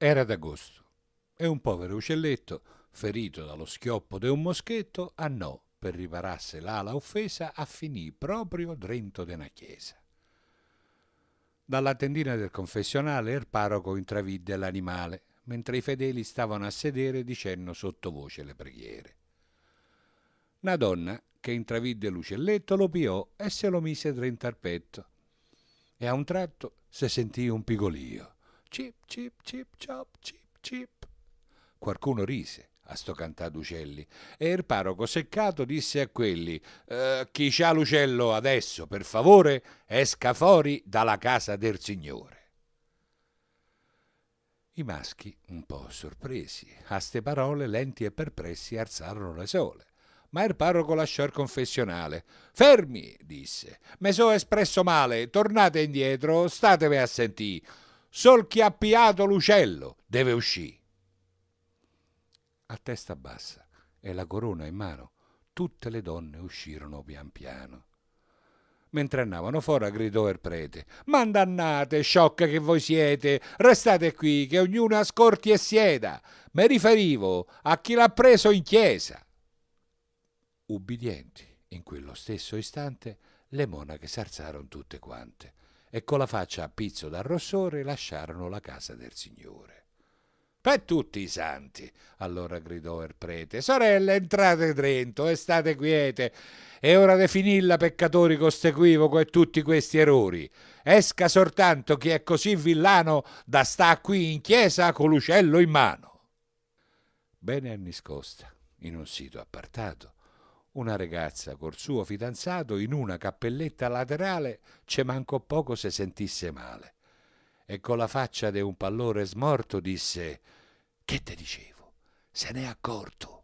Era d'agosto e un povero uccelletto, ferito dallo schioppo di un moschetto, annò per riparasse l'ala offesa affinì proprio drento de una chiesa. Dalla tendina del confessionale il parroco intravidde l'animale, mentre i fedeli stavano a sedere dicendo sottovoce le preghiere. Una donna che intravidde l'uccelletto lo piò e se lo mise drento al petto e a un tratto si sentì un pigolio. Cip, cip, cip, ciop, cip, cip. Qualcuno rise a sto cantà d'uccelli e il parroco seccato disse a quelli eh, chi c'ha l'uccello adesso per favore esca fuori dalla casa del signore i maschi un po' sorpresi a ste parole lenti e perplessi alzarono le sole ma il parroco lasciò il confessionale fermi disse me so espresso male tornate indietro statevi a sentì sol chi ha piato l'uccello deve uscire. A testa bassa e la corona in mano, tutte le donne uscirono pian piano. Mentre andavano fuori gridò il prete «Mandannate, sciocca che voi siete! Restate qui, che ognuna scorti e sieda! Mi riferivo a chi l'ha preso in chiesa!» Ubbidienti, in quello stesso istante, le monache s'alzarono tutte quante e con la faccia a pizzo dal rossore lasciarono la casa del Signore. Per tutti i santi, allora gridò il prete, sorelle, entrate dentro e state quiete. È ora di finirla, peccatori, con questo equivoco e tutti questi errori. Esca soltanto chi è così villano da sta qui in chiesa con l'uccello in mano. Bene a nascosta, in un sito appartato, una ragazza col suo fidanzato in una cappelletta laterale ce mancò poco se sentisse male e con la faccia di un pallore smorto disse che te dicevo se n'è accorto